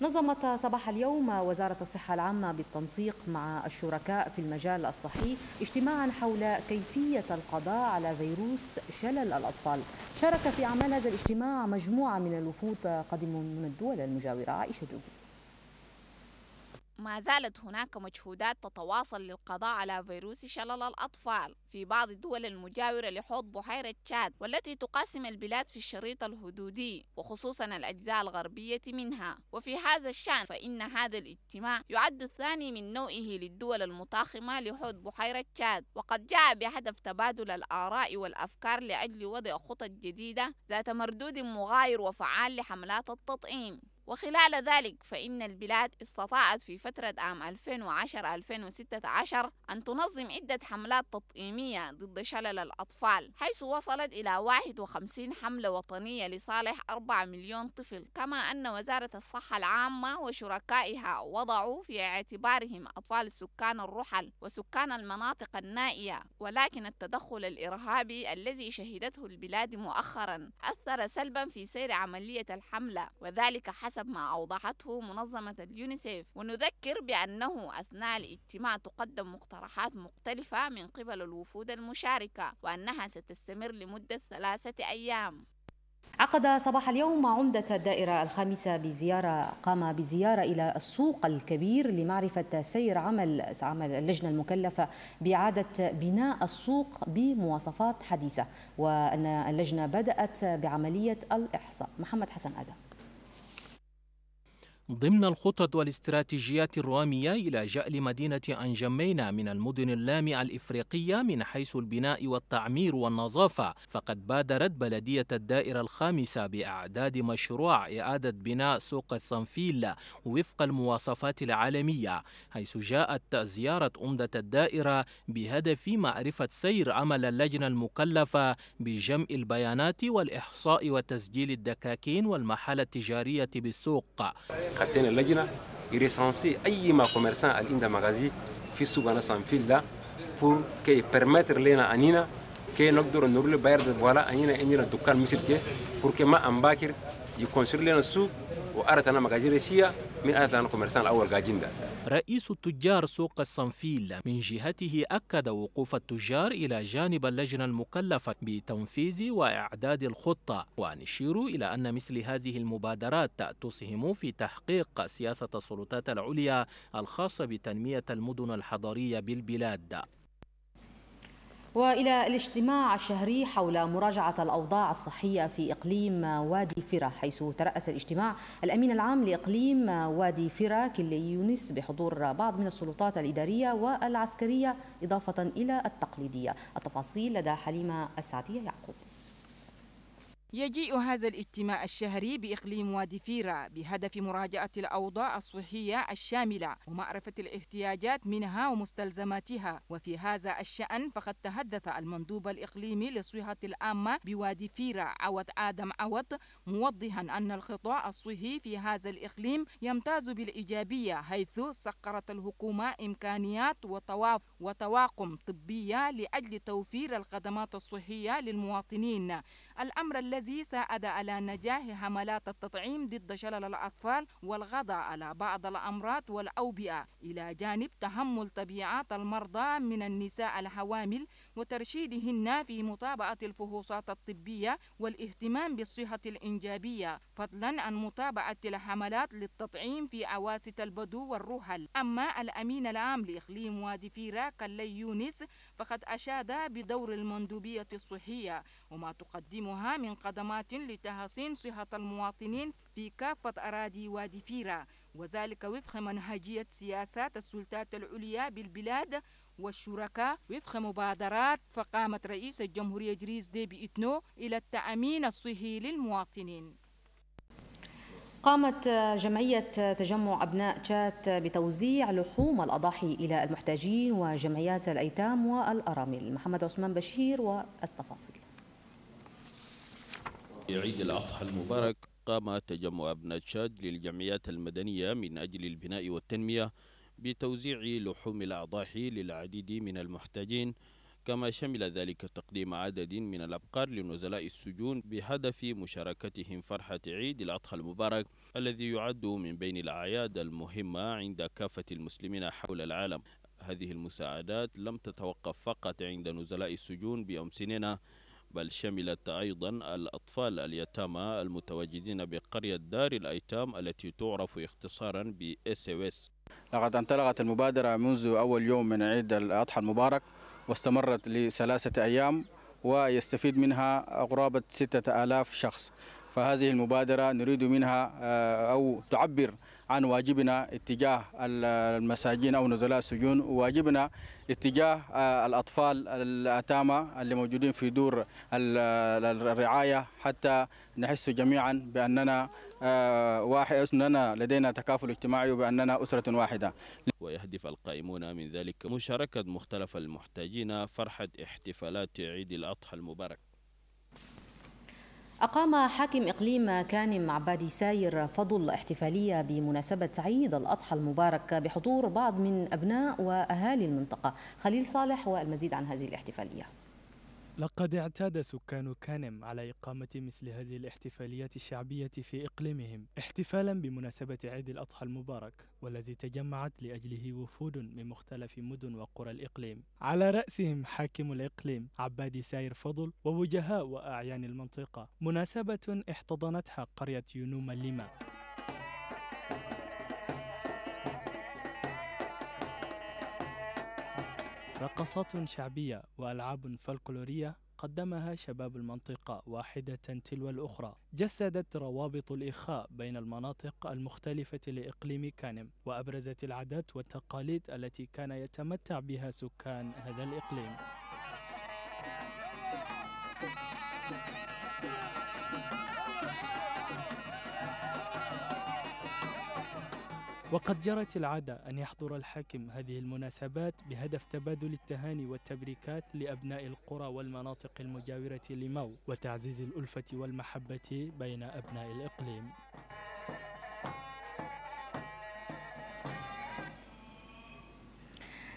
نظمت صباح اليوم وزارة الصحة العامة بالتنسيق مع الشركاء في المجال الصحي اجتماعا حول كيفية القضاء على فيروس شلل الأطفال شارك في أعمال هذا الاجتماع مجموعة من الوفود قادمون من الدول المجاورة عائشة دوبي ما زالت هناك مجهودات تتواصل للقضاء على فيروس شلل الأطفال في بعض الدول المجاورة لحوض بحيرة تشاد والتي تقاسم البلاد في الشريط الهدودي وخصوصا الأجزاء الغربية منها وفي هذا الشأن فإن هذا الاجتماع يعد الثاني من نوعه للدول المتاخمة لحوض بحيرة تشاد وقد جاء بهدف تبادل الآراء والأفكار لأجل وضع خطط جديدة ذات مردود مغاير وفعال لحملات التطعيم وخلال ذلك فإن البلاد استطاعت في فترة عام 2010-2016 أن تنظم عدة حملات تطعيمية ضد شلل الأطفال حيث وصلت إلى 51 حملة وطنية لصالح 4 مليون طفل كما أن وزارة الصحة العامة وشركائها وضعوا في اعتبارهم أطفال سكان الرحل وسكان المناطق النائية ولكن التدخل الإرهابي الذي شهدته البلاد مؤخرا أثر سلبا في سير عملية الحملة وذلك حسب حسب ما أوضحته منظمة اليونيسيف ونذكر بأنه أثناء الاجتماع تقدم مقترحات مختلفة من قبل الوفود المشاركة وأنها ستستمر لمدة ثلاثة أيام عقد صباح اليوم عمدة الدائرة الخامسة بزيارة قام بزيارة إلى السوق الكبير لمعرفة سير عمل عمل اللجنة المكلفة بإعادة بناء السوق بمواصفات حديثة وأن اللجنة بدأت بعملية الإحصاء محمد حسن أدم ضمن الخطط والاستراتيجيات الرامية إلى جأل مدينة أنجمينا من المدن اللامعة الإفريقية من حيث البناء والتعمير والنظافة فقد بادرت بلدية الدائرة الخامسة بإعداد مشروع إعادة بناء سوق الصنفيل وفق المواصفات العالمية حيث جاءت زيارة أمدة الدائرة بهدف معرفة سير عمل اللجنة المكلفة بجمع البيانات والإحصاء وتسجيل الدكاكين والمحال التجارية بالسوق كاتين اللجنه يرسانسي اي ما كوميرسان على إندا مغازي في سوغانا سانفيل لا pour que permettre لنا انينا كي نقدر نقول للباير فوالا انينا أنينا دكان مصر كي pour que ما امباكر يكونسير لنا سوق وأرتنا مغازي ريسيا من أرتنا كوميرسان الاول قاجين رئيس التجار سوق الصنفيل من جهته أكد وقوف التجار إلى جانب اللجنة المكلفة بتنفيذ وإعداد الخطة ونشير إلى أن مثل هذه المبادرات تسهم في تحقيق سياسة السلطات العليا الخاصة بتنمية المدن الحضرية بالبلاد والى الاجتماع الشهري حول مراجعه الاوضاع الصحيه في اقليم وادي فرا حيث تراس الاجتماع الامين العام لاقليم وادي فرا كيلي يونس بحضور بعض من السلطات الاداريه والعسكريه اضافه الى التقليديه التفاصيل لدى حليمه السعديه يعقوب يجيء هذا الاجتماع الشهري بإقليم وادي فيرا بهدف مراجعة الأوضاع الصحية الشاملة ومعرفة الاحتياجات منها ومستلزماتها وفي هذا الشأن فقد تحدث المندوب الإقليمي للصحة العامة بوادي فيرا عوض آدم عوض موضحا أن القطاع الصحي في هذا الإقليم يمتاز بالإيجابية حيث سقرت الحكومة إمكانيات وطواقم طبية لأجل توفير الخدمات الصحية للمواطنين الأمر الذي الذي ساعد على نجاح حملات التطعيم ضد شلل الأطفال والغضاء على بعض الأمراض والأوبئة إلى جانب تحمل طبيعات المرضى من النساء الحوامل وترشيدهن في متابعة الفحوصات الطبية والاهتمام بالصحة الإنجابية فضلا عن متابعة الحملات للتطعيم في أواسط البدو والرهل أما الأمين العام لإقليم وادي فيرا كالي يونس فقد أشاد بدور المندوبية الصحية وما تقدمها من قدمات لتحسين صحة المواطنين في كافة أراضي وادي فيرا وذلك وفق منهجية سياسات السلطات العليا بالبلاد والشركاء وفق مبادرات فقامت رئيس الجمهورية جريز دي إتنو إلى التأمين الصحي للمواطنين قامت جمعية تجمع أبناء تشات بتوزيع لحوم الأضاحي إلى المحتاجين وجمعيات الأيتام والأرامل محمد عثمان بشير والتفاصيل عيد الأضحى المبارك قام تجمع أبناء تشاد للجمعيات المدنية من أجل البناء والتنمية بتوزيع لحوم الأضاحي للعديد من المحتاجين كما شمل ذلك تقديم عدد من الأبقار لنزلاء السجون بهدف مشاركتهم فرحة عيد الأضحى المبارك الذي يعد من بين الأعياد المهمة عند كافة المسلمين حول العالم هذه المساعدات لم تتوقف فقط عند نزلاء السجون بأمسننا بل شملت أيضا الأطفال اليتامى المتواجدين بقرية دار الأيتام التي تعرف اختصارا ب SOS لقد انطلقت المبادرة منذ أول يوم من عيد الأضحى المبارك واستمرت لثلاثة أيام ويستفيد منها قرابة ستة آلاف شخص فهذه المبادرة نريد منها آه، أو تعبر عن واجبنا اتجاه المساجين أو نزلاء السجون وواجبنا اتجاه آه، الأطفال الأتامة اللي موجودين في دور الرعاية حتى نحس جميعا بأننا آه، واحد أننا لدينا تكافل اجتماعي وبأننا أسرة واحدة ويهدف القائمون من ذلك مشاركة مختلف المحتاجين فرحة احتفالات عيد الأضحى المبارك أقام حاكم إقليم كانم عبادي ساير فضل احتفالية بمناسبة عيد الأضحى المبارك بحضور بعض من أبناء وأهالي المنطقة خليل صالح والمزيد عن هذه الاحتفالية لقد اعتاد سكان كانم على إقامة مثل هذه الاحتفاليات الشعبية في إقليمهم احتفالا بمناسبة عيد الأضحى المبارك والذي تجمعت لأجله وفود من مختلف مدن وقرى الإقليم على رأسهم حاكم الإقليم عبادي ساير فضل ووجهاء وأعيان المنطقة مناسبة احتضنتها قرية يونوما ليما رقصات شعبية وألعاب فلكلورية قدمها شباب المنطقة واحدة تلو الأخرى جسدت روابط الإخاء بين المناطق المختلفة لإقليم كانم وأبرزت العادات والتقاليد التي كان يتمتع بها سكان هذا الإقليم وقد جرت العادة أن يحضر الحاكم هذه المناسبات بهدف تبادل التهاني والتبريكات لأبناء القرى والمناطق المجاورة لمو وتعزيز الألفة والمحبة بين أبناء الإقليم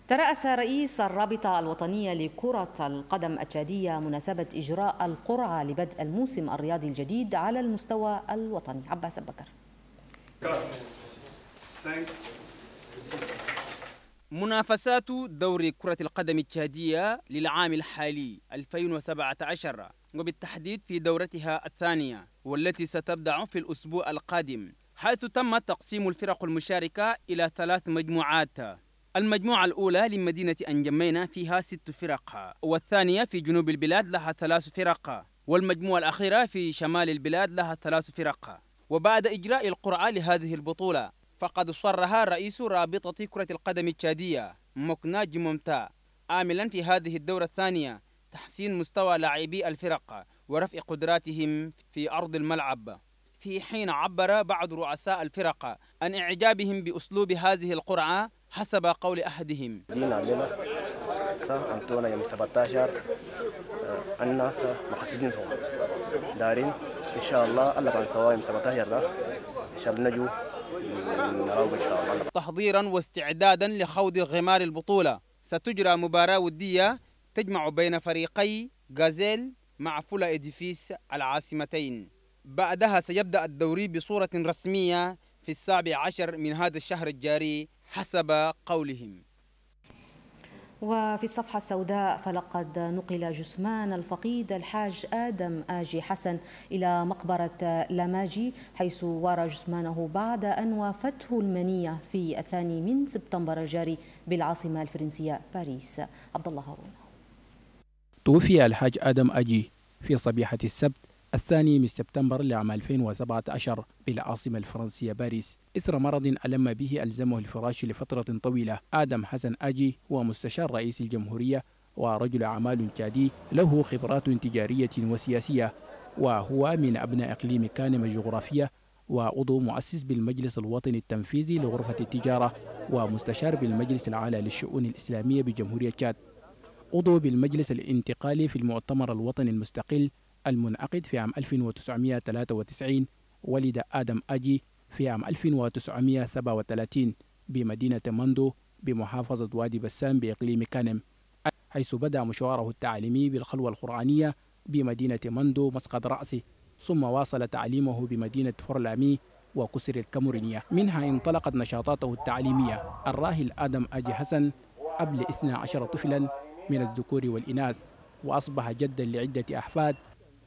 ترأس رئيس الرابطة الوطنية لكرة القدم التشادية مناسبة إجراء القرعة لبدء الموسم الرياضي الجديد على المستوى الوطني عباس بكر منافسات دوري كرة القدم التشادية للعام الحالي 2017 وبالتحديد في دورتها الثانية والتي ستبدأ في الأسبوع القادم حيث تم تقسيم الفرق المشاركة إلى ثلاث مجموعات المجموعة الأولى لمدينة أنجمينا فيها ست فرق والثانية في جنوب البلاد لها ثلاث فرق والمجموعة الأخيرة في شمال البلاد لها ثلاث فرق وبعد إجراء القرعة لهذه البطولة فقد صرها رئيس رابطة كرة القدم التشادية مكنا جممتا آملا في هذه الدورة الثانية تحسين مستوى لاعبي الفرق ورفع قدراتهم في أرض الملعب في حين عبر بعض رؤساء الفرق عن إعجابهم بأسلوب هذه القرعة حسب قول أحدهم سا أنتونا يوم 17 الناس مقصدين دارين إن شاء الله الله كان سوا يوم 17 ده إن شاء الله نجو تحضيرا واستعدادا لخوض غمار البطولة ستجرى مباراة ودية تجمع بين فريقي غازيل مع فولا إديفيس العاصمتين بعدها سيبدأ الدوري بصورة رسمية في السابع عشر من هذا الشهر الجاري حسب قولهم وفي الصفحة السوداء فلقد نقل جثمان الفقيد الحاج آدم آجي حسن إلى مقبرة لماجي حيث وارى جثمانه بعد أن وافته المنية في الثاني من سبتمبر الجاري بالعاصمة الفرنسية باريس عبد الله هارون توفي الحاج آدم أجي في صبيحة السبت الثاني من سبتمبر لعام 2017 بالعاصمة الفرنسية باريس إثر مرض ألم به ألزمه الفراش لفترة طويلة آدم حسن أجي هو مستشار رئيس الجمهورية ورجل أعمال تشادي له خبرات تجارية وسياسية وهو من أبناء إقليم كانم الجغرافية وعضو مؤسس بالمجلس الوطني التنفيذي لغرفة التجارة ومستشار بالمجلس العالي للشؤون الإسلامية بجمهورية تشاد عضو بالمجلس الانتقالي في المؤتمر الوطني المستقل المنعقد في عام 1993 ولد آدم أجي في عام 1937 بمدينة مندو بمحافظة وادي بسام بإقليم كانم حيث بدأ مشواره التعليمي بالخلوة القرآنية بمدينة مندو مسقط رأسه ثم واصل تعليمه بمدينة فرلامي وكسر الكاميرونية منها انطلقت نشاطاته التعليمية الراهل آدم أجي حسن أب لإثنى عشر طفلا من الذكور والإناث وأصبح جدا لعدة أحفاد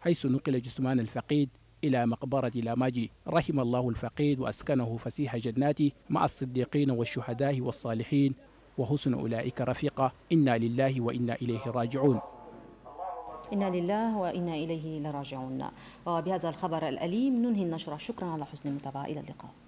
حيث نقل جثمان الفقيد إلى مقبرة لاماجي رحم الله الفقيد وأسكنه فسيح جناته مع الصديقين والشهداء والصالحين وحسن أولئك رفيقة إنا لله وإنا إليه راجعون إنا لله وإنا إليه لراجعون وبهذا الخبر الأليم ننهي النشرة شكرا على حسن المتابعة إلى اللقاء